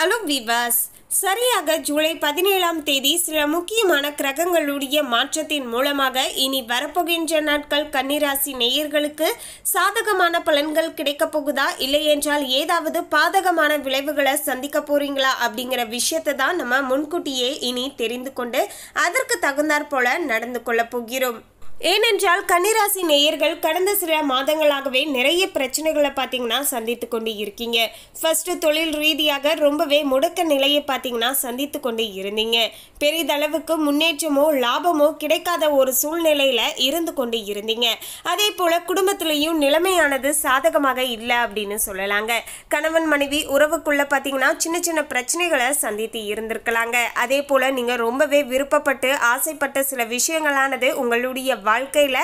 Hello விவாஸ் சரியாக ஜூலை பதினேழாம் தேதி சில முக்கியமான கிரகங்களுடைய மாற்றத்தின் மூலமாக இனி வரப்போகின்ற நாட்கள் கன்னிராசி நேயர்களுக்கு சாதகமான பலன்கள் கிடைக்கப் போகுதா இல்லை என்றால் ஏதாவது பாதகமான விளைவுகளை சந்திக்க போறீங்களா அப்படிங்கிற விஷயத்தை தான் நம்ம முன்கூட்டியே இனி தெரிந்து கொண்டு அதற்கு தகுந்தாற் போல நடந்து கொள்ளப் போகிறோம் ஏனென்றால் கன்னிராசி நேயர்கள் கடந்த சில மாதங்களாகவே நிறைய பிரச்சனைகளை பார்த்தீங்கன்னா சந்தித்து கொண்டு இருக்கீங்க ஃபர்ஸ்ட் தொழில் ரீதியாக ரொம்பவே முடக்க நிலையை பார்த்தீங்கன்னா சந்தித்து கொண்டு இருந்தீங்க பெரிதளவுக்கு முன்னேற்றமோ லாபமோ கிடைக்காத ஒரு சூழ்நிலையில இருந்து கொண்டு இருந்தீங்க அதே போல குடும்பத்திலையும் நிலைமையானது சாதகமாக இல்லை அப்படின்னு சொல்லலாங்க கணவன் மனைவி உறவுக்குள்ள பார்த்தீங்கன்னா சின்ன சின்ன பிரச்சனைகளை சந்தித்து இருந்திருக்கலாங்க அதே போல நீங்க ரொம்பவே விருப்பப்பட்டு ஆசைப்பட்ட சில விஷயங்களானது உங்களுடைய வாழ்க்கையில்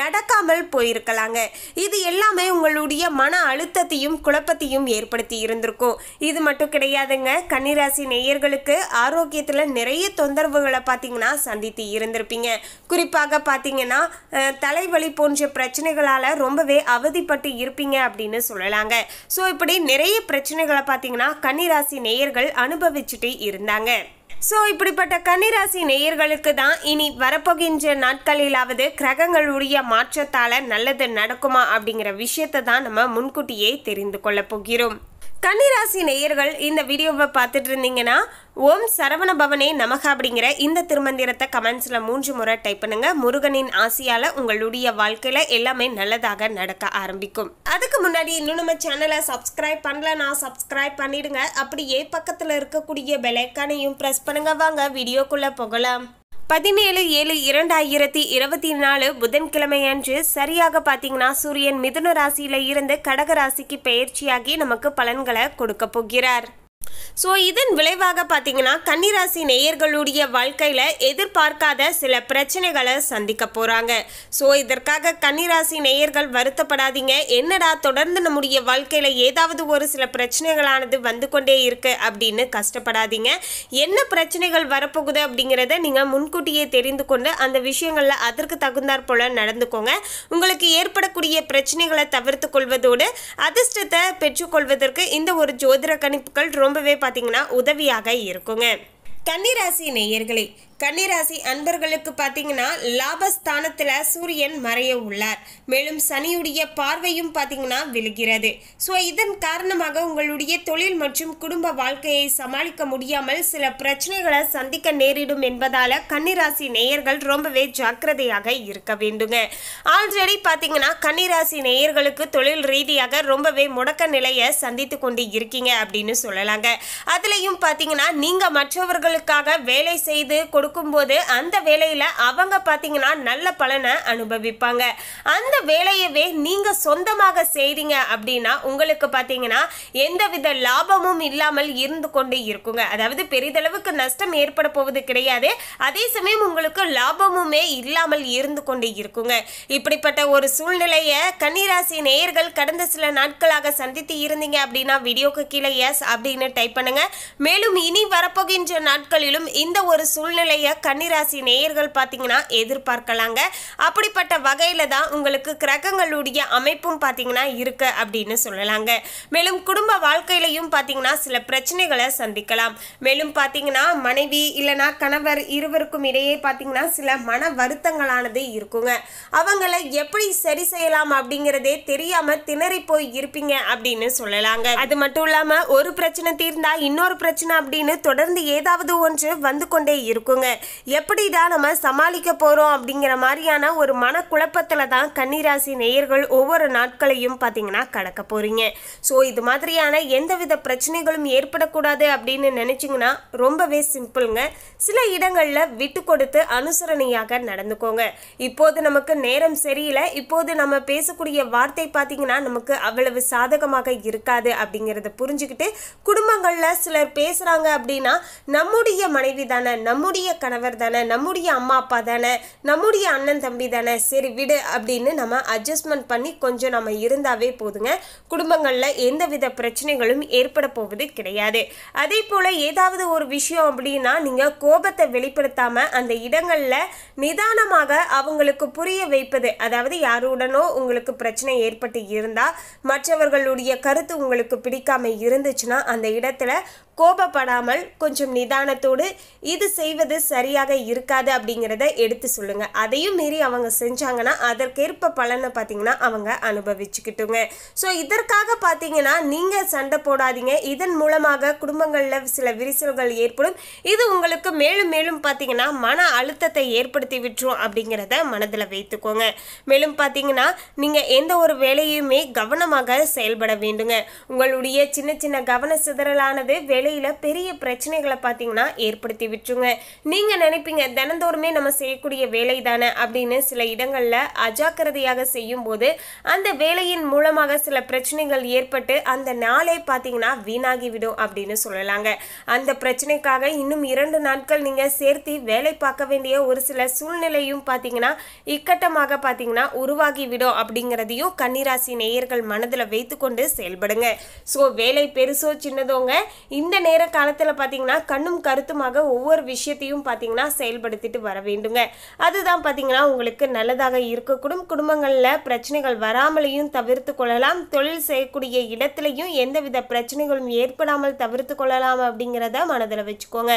நடக்காமல் போயிருக்கலாங்க இது எல்லாமே உங்களுடைய மன அழுத்தத்தையும் குழப்பத்தையும் ஏற்படுத்தி இருந்திருக்கும் இது மட்டும் கிடையாதுங்க கன்னிராசி நேயர்களுக்கு ஆரோக்கியத்தில் நிறைய தொந்தரவுகளை பார்த்தீங்கன்னா சந்தித்து இருந்திருப்பீங்க குறிப்பாக பார்த்தீங்கன்னா தலைவலி போன்ற பிரச்சனைகளால் ரொம்பவே அவதிப்பட்டு இருப்பீங்க அப்படின்னு சொல்லலாங்க ஸோ இப்படி நிறைய பிரச்சனைகளை பார்த்தீங்கன்னா கன்னிராசி நேயர்கள் அனுபவிச்சுட்டு இருந்தாங்க ஸோ இப்படிப்பட்ட கன்னிராசி நேயர்களுக்கு தான் இனி வரப்போகின்ற நாட்களிலாவது கிரகங்களுடைய மாற்றத்தால் நல்லது நடக்குமா அப்படிங்கிற விஷயத்தை தான் நம்ம முன்கூட்டியே தெரிந்து கொள்ளப் போகிறோம் கன்னிராசி நேயர்கள் இந்த வீடியோவை பார்த்துட்டு இருந்தீங்கன்னா ஓம் சரவண பவனே நமக அப்படிங்கிற இந்த திருமந்திரத்தை கமெண்ட்ஸில் மூன்று முறை டைப் பண்ணுங்க முருகனின் ஆசையால் உங்களுடைய வாழ்க்கையில் எல்லாமே நல்லதாக நடக்க ஆரம்பிக்கும் அதுக்கு முன்னாடி இன்னும் நம்ம சேனலை சப்ஸ்கிரைப் நான் சப்ஸ்கிரைப் பண்ணிடுங்க அப்படியே பக்கத்தில் இருக்கக்கூடிய பெலைக்கானையும் ப்ரெஸ் பண்ணுங்க வாங்க வீடியோக்குள்ளே போகலாம் பதினேழு ஏழு இரண்டாயிரத்தி இருபத்தி நாலு புதன்கிழமை அன்று சரியாக பார்த்தீங்கன்னா சூரியன் மிதுன ராசியில இருந்து கடக ராசிக்கு பயிற்சியாகி நமக்கு பலன்களை கொடுக்க போகிறார் ஸோ இதன் விளைவாக பார்த்தீங்கன்னா கன்னிராசி நேயர்களுடைய வாழ்க்கையில் எதிர்பார்க்காத சில பிரச்சனைகளை சந்திக்க போகிறாங்க ஸோ இதற்காக கன்னிராசி நேயர்கள் வருத்தப்படாதீங்க என்னடா தொடர்ந்து நம்முடைய வாழ்க்கையில் ஏதாவது ஒரு சில பிரச்சனைகளானது வந்து கொண்டே இருக்கு அப்படின்னு கஷ்டப்படாதீங்க என்ன பிரச்சனைகள் வரப்போகுது அப்படிங்கிறத நீங்கள் முன்கூட்டியே தெரிந்து கொண்டு அந்த விஷயங்களில் அதற்கு தகுந்தாற் போல் நடந்துக்கோங்க உங்களுக்கு ஏற்படக்கூடிய பிரச்சனைகளை தவிர்த்து கொள்வதோடு அதிர்ஷ்டத்தை பெற்றுக்கொள்வதற்கு இந்த ஒரு ஜோதிட கணிப்புகள் ரொம்பவே பார்த்தீங்கன்னா உதவியாக இருக்குங்க கன்னிராசி நேயர்களே கன்னிராசி அன்பர்களுக்கு பார்த்தீங்கன்னா லாபஸ்தானத்தில் சூரியன் மறைய உள்ளார் மேலும் சனியுடைய பார்வையும் பார்த்தீங்கன்னா விழுகிறது ஸோ இதன் காரணமாக உங்களுடைய தொழில் மற்றும் குடும்ப வாழ்க்கையை சமாளிக்க முடியாமல் சில பிரச்சனைகளை சந்திக்க நேரிடும் என்பதால் கன்னிராசி நேயர்கள் ரொம்பவே ஜாக்கிரதையாக இருக்க வேண்டுங்க ஆல்ரெடி பார்த்தீங்கன்னா கன்னிராசி நேயர்களுக்கு தொழில் ரீதியாக ரொம்பவே முடக்க நிலையை சந்தித்து கொண்டு இருக்கீங்க அப்படின்னு சொல்லலாங்க அதுலேயும் பார்த்தீங்கன்னா நீங்கள் மற்றவர்களுக்காக வேலை செய்து கொடுக்கும்போது அந்த வேலையில் அவங்க பார்த்தீங்கன்னா நல்ல பலனை அனுபவிப்பாங்க அந்த வேலையவே நீங்கள் சொந்தமாக செய்கிறீங்க அப்படின்னா உங்களுக்கு பார்த்தீங்கன்னா எந்தவித லாபமும் இல்லாமல் இருந்து கொண்டு இருக்குங்க அதாவது பெரிதளவுக்கு நஷ்டம் ஏற்பட போவது கிடையாது அதே சமயம் உங்களுக்கு லாபமுமே இல்லாமல் இருந்து கொண்டு இருக்குங்க இப்படிப்பட்ட ஒரு சூழ்நிலையை கன்னிராசி நேயர்கள் கடந்த சில நாட்களாக சந்தித்து இருந்தீங்க அப்படின்னா வீடியோக்கு கீழே எஸ் அப்படின்னு டைப் பண்ணுங்க மேலும் இனி வரப்போகின்ற நாட்களிலும் இந்த ஒரு சூழ்நிலை நிறைய கன்னிராசி நேயர்கள் பார்த்தீங்கன்னா எதிர்பார்க்கலாங்க அப்படிப்பட்ட வகையில் தான் உங்களுக்கு கிரகங்களுடைய அமைப்பும் பார்த்தீங்கன்னா இருக்க அப்படின்னு சொல்லலாங்க மேலும் குடும்ப வாழ்க்கையிலையும் பார்த்தீங்கன்னா சில பிரச்சனைகளை சந்திக்கலாம் மேலும் பார்த்தீங்கன்னா மனைவி இல்லைனா கணவர் இருவருக்கும் இடையே பார்த்தீங்கன்னா சில மன வருத்தங்களானது இருக்குங்க அவங்களை எப்படி சரி செய்யலாம் அப்படிங்கிறதே தெரியாம திணறி போய் இருப்பீங்க அப்படின்னு சொல்லலாங்க அது மட்டும் இல்லாம ஒரு பிரச்சனை தீர்ந்தா இன்னொரு பிரச்சனை அப்படின்னு தொடர்ந்து ஏதாவது ஒன்று வந்து கொண்டே இருக்குங்க எப்படிதான் நம்ம சமாளிக்க போகிறோம் அப்படிங்கிற மாதிரியான ஒரு மனக்குழப்பத்தில் தான் கன்னிராசி நேயர்கள் ஒவ்வொரு நாட்களையும் பார்த்தீங்கன்னா கடக்க போகிறீங்க ஸோ இது மாதிரியான எந்தவித பிரச்சனைகளும் ஏற்படக்கூடாது அப்படின்னு நினச்சிங்கன்னா ரொம்பவே சிம்பிளுங்க சில இடங்களில் விட்டு கொடுத்து அனுசரணையாக நடந்துக்கோங்க இப்போது நமக்கு நேரம் சரியில்லை இப்போது நம்ம பேசக்கூடிய வார்த்தை பார்த்தீங்கன்னா நமக்கு அவ்வளவு சாதகமாக இருக்காது அப்படிங்கிறத புரிஞ்சுக்கிட்டு குடும்பங்களில் சிலர் பேசுகிறாங்க அப்படின்னா நம்முடைய மனைவி தானே நம்முடைய கணவர் தானே நம்முடைய அம்மா அப்பா தானே நம்முடைய அண்ணன் தம்பி தானே சரி விடு அப்படின்னு நம்ம அட்ஜஸ்ட்மெண்ட் பண்ணி கொஞ்சம் நம்ம இருந்தாவே போதுங்க குடும்பங்களில் எந்தவித பிரச்சனைகளும் ஏற்பட போவது கிடையாது அதே போல் ஏதாவது ஒரு விஷயம் அப்படின்னா நீங்கள் கோபத்தை வெளிப்படுத்தாமல் அந்த இடங்களில் நிதானமாக அவங்களுக்கு புரிய வைப்பது அதாவது யாருடனோ உங்களுக்கு பிரச்சனை ஏற்பட்டு இருந்தால் மற்றவர்களுடைய கருத்து உங்களுக்கு பிடிக்காம இருந்துச்சுன்னா அந்த இடத்துல கோபப்படாமல் கொஞ்சம் நிதானத்தோடு இது செய்வது சரியாக இருக்காது அப்படிங்கிறத எடுத்து சொல்லுங்க அதையும் மீறி அவங்க செஞ்சாங்கன்னா அதற்கேற்ப பலனை பார்த்தீங்கன்னா அவங்க அனுபவிச்சுக்கிட்டுங்க ஸோ இதற்காக பார்த்தீங்கன்னா நீங்கள் சண்டை போடாதீங்க இதன் மூலமாக குடும்பங்களில் சில விரிசல்கள் ஏற்படும் இது உங்களுக்கு மேலும் மேலும் பார்த்தீங்கன்னா மன அழுத்தத்தை ஏற்படுத்தி விட்டுரும் அப்படிங்கிறத மனதில் வைத்துக்கோங்க மேலும் பார்த்தீங்கன்னா நீங்கள் எந்த ஒரு வேலையுமே கவனமாக செயல்பட வேண்டுங்க உங்களுடைய சின்ன சின்ன கவன சிதறலானது வேலையில் பெரிய பிரச்சனைகளை பார்த்தீங்கன்னா ஏற்படுத்தி விட்டுருங்க நீங்கள் நினைப்பீங்க தினந்தோறுமே நம்ம செய்யக்கூடிய வேலை தானே அப்படின்னு சில இடங்களில் அஜாக்கிரதையாக செய்யும்போது அந்த வேலையின் மூலமாக சில பிரச்சனைகள் ஏற்பட்டு அந்த நாளே பார்த்தீங்கன்னா வீணாகிவிடும் அப்படின்னு சொல்லலாங்க அந்த பிரச்சனைக்காக இன்னும் இரண்டு நாட்கள் நீங்கள் சேர்த்து வேலை பார்க்க வேண்டிய ஒரு சில சூழ்நிலையும் பார்த்தீங்கன்னா இக்கட்டமாக பார்த்தீங்கன்னா உருவாகிவிடும் அப்படிங்கிறதையும் கன்னிராசி நேயர்கள் மனதில் வைத்துக்கொண்டு செயல்படுங்க ஸோ வேலை பெருசோ சின்னதோங்க இந்த நேர காலத்தில் பார்த்தீங்கன்னா கண்ணும் கருத்துமாக ஒவ்வொரு விஷயத்தையும் பார்த்தீங்கன்னா செயல்படுத்திட்டு வர வேண்டுங்க அதுதான் பார்த்தீங்கன்னா உங்களுக்கு நல்லதாக இருக்கக்கூடும் குடும்பங்களில் பிரச்சனைகள் வராமலையும் தவிர்த்து கொள்ளலாம் தொழில் செய்யக்கூடிய இடத்துலையும் எந்தவித பிரச்சனைகளும் ஏற்படாமல் தவிர்த்து கொள்ளலாம் அப்படிங்கிறத மனதில் வச்சுக்கோங்க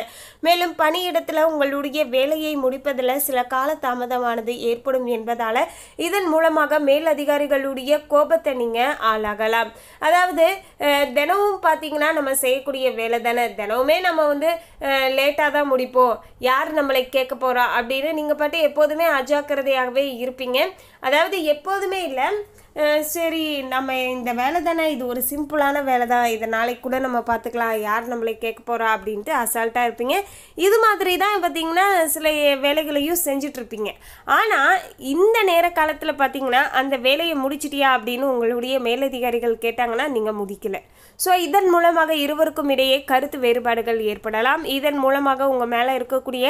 மேலும் பணியிடத்தில் உங்களுடைய வேலையை முடிப்பதில் சில கால தாமதமானது ஏற்படும் என்பதால் இதன் மூலமாக மேல் அதிகாரிகளுடைய கோபத்தை நீங்கள் ஆளாகலாம் அதாவது தினமும் பார்த்தீங்கன்னா நம்ம செய்யக்கூடிய வேலை தானே தினமுமே நம்ம வந்து லேட்டாக தான் முடிப்போம் யார் நம்மளை கேட்க போகிறா அப்படின்னு நீங்கள் பாட்டு எப்போதுமே அஜாக்கிரதையாகவே இருப்பீங்க அதாவது எப்போதுமே இல்லை சரி நம்ம இந்த வேலை தானே இது ஒரு சிம்பிளான வேலை தான் இதை நாளைக்கு கூட நம்ம பார்த்துக்கலாம் யார் நம்மளை கேட்க போகிறா அப்படின்ட்டு அசால்ட்டாக இருப்பீங்க இது மாதிரி தான் பார்த்திங்கன்னா சில வேலைகளையும் செஞ்சிட்ருப்பீங்க ஆனால் இந்த நேர காலத்தில் பார்த்திங்கன்னா அந்த வேலையை முடிச்சிட்டியா அப்படின்னு உங்களுடைய மேலதிகாரிகள் கேட்டாங்கன்னா நீங்கள் முடிக்கலை ஸோ இதன் மூலமாக இருவருக்கும் இடையே கருத்து வேறுபாடுகள் ஏற்படலாம் இதன் மூலமாக உங்கள் மேலே இருக்கக்கூடிய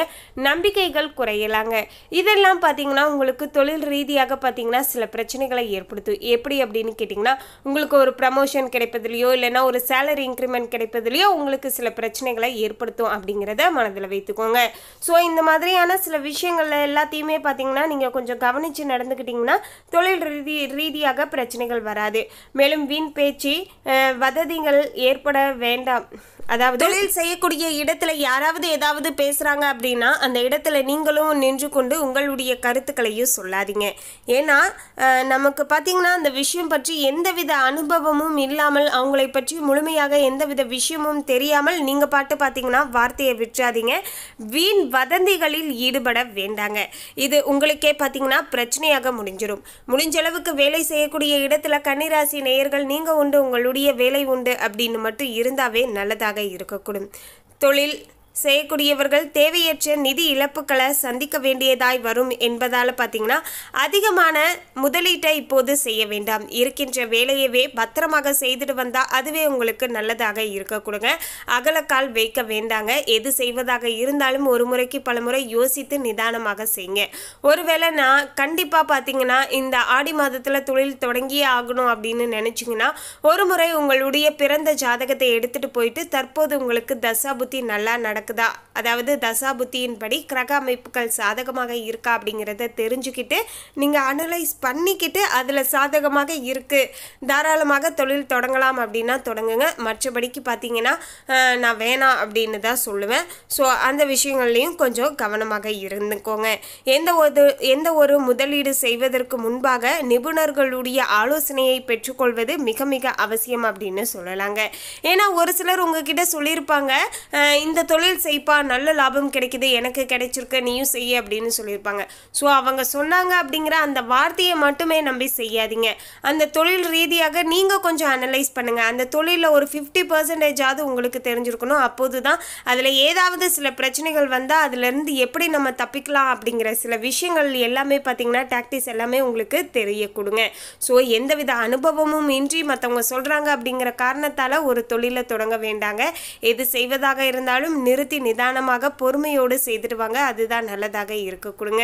நம்பிக்கைகள் குறையலாங்க இதெல்லாம் பார்த்திங்கன்னா உங்களுக்கு தொழில் ரீதியாக பார்த்திங்கன்னா சில பிரச்சனைகளை ஏற்படுத்தும் கருத்து எப்படி அப்படின்னு கேட்டிங்கன்னா உங்களுக்கு ஒரு ப்ரமோஷன் கிடைப்பதிலையோ இல்லைனா ஒரு சேலரி இன்க்ரிமெண்ட் கிடைப்பதிலையோ உங்களுக்கு சில பிரச்சனைகளை ஏற்படுத்தும் அப்படிங்கிறத மனதில் வைத்துக்கோங்க ஸோ இந்த மாதிரியான சில விஷயங்கள் எல்லாத்தையுமே பார்த்தீங்கன்னா நீங்கள் கொஞ்சம் கவனித்து நடந்துக்கிட்டிங்கன்னா தொழில் ரீதி ரீதியாக பிரச்சனைகள் வராது மேலும் வீண் பேச்சு வததிகள் ஏற்பட வேண்டாம் அதாவது தொழில் செய்யக்கூடிய இடத்துல யாராவது ஏதாவது பேசுறாங்க அப்படின்னா அந்த இடத்துல நீங்களும் நின்று கொண்டு உங்களுடைய கருத்துக்களையும் சொல்லாதீங்க ஏன்னா நமக்கு பார்த்தீங்கன்னா அந்த விஷயம் பற்றி எந்தவித அனுபவமும் இல்லாமல் அவங்களை பற்றி முழுமையாக எந்தவித விஷயமும் தெரியாமல் நீங்கள் பாட்டு பார்த்தீங்கன்னா வார்த்தையை விற்றாதீங்க வீண் வதந்திகளில் ஈடுபட வேண்டாங்க இது உங்களுக்கே பார்த்தீங்கன்னா பிரச்சனையாக முடிஞ்சிடும் முடிஞ்ச அளவுக்கு வேலை செய்யக்கூடிய இடத்துல கன்னிராசி நேயர்கள் நீங்கள் உண்டு உங்களுடைய வேலை உண்டு அப்படின்னு மட்டும் இருந்தாவே நல்லதாக இருக்கக்கூடும் தொழில் செய்யக்கூடியவர்கள் தேவையற்ற நிதி இழப்புகளை சந்திக்க வேண்டியதாய் வரும் என்பதால் பார்த்தீங்கன்னா அதிகமான முதலீட்டை இப்போது செய்ய வேண்டாம் இருக்கின்ற வேலையவே பத்திரமாக செய்துட்டு வந்தால் அதுவே உங்களுக்கு நல்லதாக இருக்க கொடுங்க அகலக்கால் வைக்க வேண்டாங்க எது செய்வதாக இருந்தாலும் ஒரு முறைக்கு பல முறை யோசித்து நிதானமாக செய்யுங்க ஒருவேளை நான் கண்டிப்பாக பார்த்தீங்கன்னா இந்த ஆடி மாதத்தில் தொழில் தொடங்கியே ஆகணும் அப்படின்னு நினச்சிங்கன்னா ஒரு முறை உங்களுடைய பிறந்த ஜாதகத்தை எடுத்துகிட்டு போயிட்டு தற்போது உங்களுக்கு தசா புத்தி நல்லா நடக்க когда அதாவது தசாபுத்தியின்படி கிரக அமைப்புகள் சாதகமாக இருக்கா அப்படிங்கிறத தெரிஞ்சுக்கிட்டு நீங்கள் அனலைஸ் பண்ணிக்கிட்டு அதில் சாதகமாக இருக்குது தாராளமாக தொழில் தொடங்கலாம் அப்படின்னா தொடங்குங்க மற்றபடிக்கு பார்த்தீங்கன்னா நான் வேணாம் அப்படின்னு தான் சொல்லுவேன் ஸோ அந்த விஷயங்கள்லையும் கொஞ்சம் கவனமாக இருந்துக்கோங்க எந்த ஒரு எந்த ஒரு முதலீடு செய்வதற்கு முன்பாக நிபுணர்களுடைய ஆலோசனையை பெற்றுக்கொள்வது மிக மிக அவசியம் அப்படின்னு சொல்லலாங்க ஏன்னா ஒரு சிலர் உங்ககிட்ட சொல்லியிருப்பாங்க இந்த தொழில் செய்ப்பா நல்ல லாபம் கிடைக்குது எனக்கு கிடைச்சிருக்க நீயும் செய்ய அப்படின்னு சொல்லியிருப்பாங்க ஸோ அவங்க சொன்னாங்க அப்படிங்கிற அந்த வார்த்தையை மட்டுமே நம்பி செய்யாதீங்க அந்த தொழில் ரீதியாக நீங்கள் கொஞ்சம் அனலைஸ் பண்ணுங்கள் அந்த தொழிலில் ஒரு ஃபிஃப்டி பர்சன்டேஜாவது உங்களுக்கு தெரிஞ்சிருக்கணும் அப்போது தான் அதில் ஏதாவது சில பிரச்சனைகள் வந்தால் அதுலேருந்து எப்படி நம்ம தப்பிக்கலாம் அப்படிங்கிற சில விஷயங்கள் எல்லாமே பார்த்தீங்கன்னா டாக்டிஸ் எல்லாமே உங்களுக்கு தெரிய கொடுங்க ஸோ எந்தவித அனுபவமும் இன்றி மற்றவங்க சொல்கிறாங்க அப்படிங்கிற காரணத்தால் ஒரு தொழிலை தொடங்க வேண்டாங்க எது செய்வதாக இருந்தாலும் நிறுத்தி நிதான நிதானமாக பொறுமையோடு செய்துட்டு வாங்க அதுதான் நல்லதாக இருக்க கொடுங்க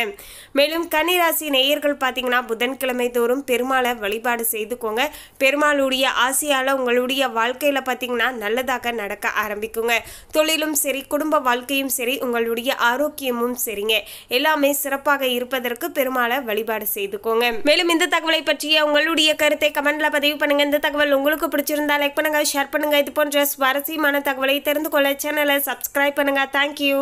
மேலும் கன்னிராசி நேயர்கள் பார்த்தீங்கன்னா புதன்கிழமை தோறும் பெருமாளை வழிபாடு செய்துக்கோங்க பெருமாளுடைய ஆசையால் உங்களுடைய வாழ்க்கையில் பார்த்தீங்கன்னா நல்லதாக நடக்க ஆரம்பிக்குங்க தொழிலும் சரி குடும்ப வாழ்க்கையும் சரி உங்களுடைய ஆரோக்கியமும் சரிங்க எல்லாமே சிறப்பாக இருப்பதற்கு பெருமாளை வழிபாடு செய்துக்கோங்க மேலும் இந்த தகவலை பற்றிய உங்களுடைய கருத்தை கமெண்ட்ல பதிவு பண்ணுங்க இந்த தகவல் உங்களுக்கு பிடிச்சிருந்தா லைக் பண்ணுங்க ஷேர் பண்ணுங்க இது போன்ற சுவாரஸ்யமான தகவலை தெரிந்து கொள்ள சேனலை சப்ஸ்கிரைப் பண்ணுங்க Thank you.